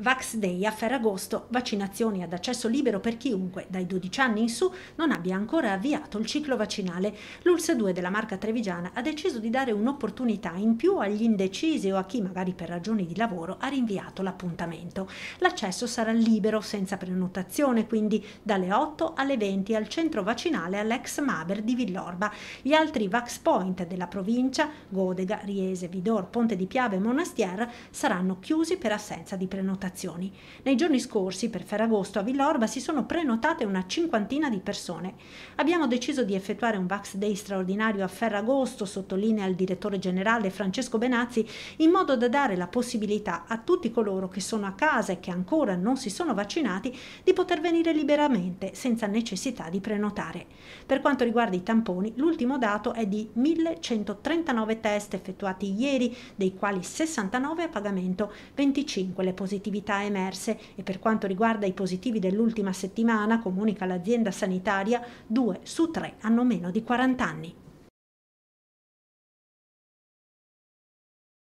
Vax Day a Ferragosto, vaccinazioni ad accesso libero per chiunque dai 12 anni in su non abbia ancora avviato il ciclo vaccinale. L'Ulse 2 della marca trevigiana ha deciso di dare un'opportunità in più agli indecisi o a chi magari per ragioni di lavoro ha rinviato l'appuntamento. L'accesso sarà libero, senza prenotazione, quindi dalle 8 alle 20 al centro vaccinale all'ex Maber di Villorba. Gli altri Vax Point della provincia, Godega, Riese, Vidor, Ponte di Piave e Monastier, saranno chiusi per assenza di prenotazione prenotazioni. Nei giorni scorsi, per Ferragosto, a Villorba si sono prenotate una cinquantina di persone. Abbiamo deciso di effettuare un Vax Day straordinario a Ferragosto, sottolinea il direttore generale Francesco Benazzi, in modo da dare la possibilità a tutti coloro che sono a casa e che ancora non si sono vaccinati di poter venire liberamente senza necessità di prenotare. Per quanto riguarda i tamponi, l'ultimo dato è di 1139 test effettuati ieri, dei quali 69 a pagamento, 25 le positività positività emerse e per quanto riguarda i positivi dell'ultima settimana, comunica l'azienda sanitaria, due su tre hanno meno di 40 anni.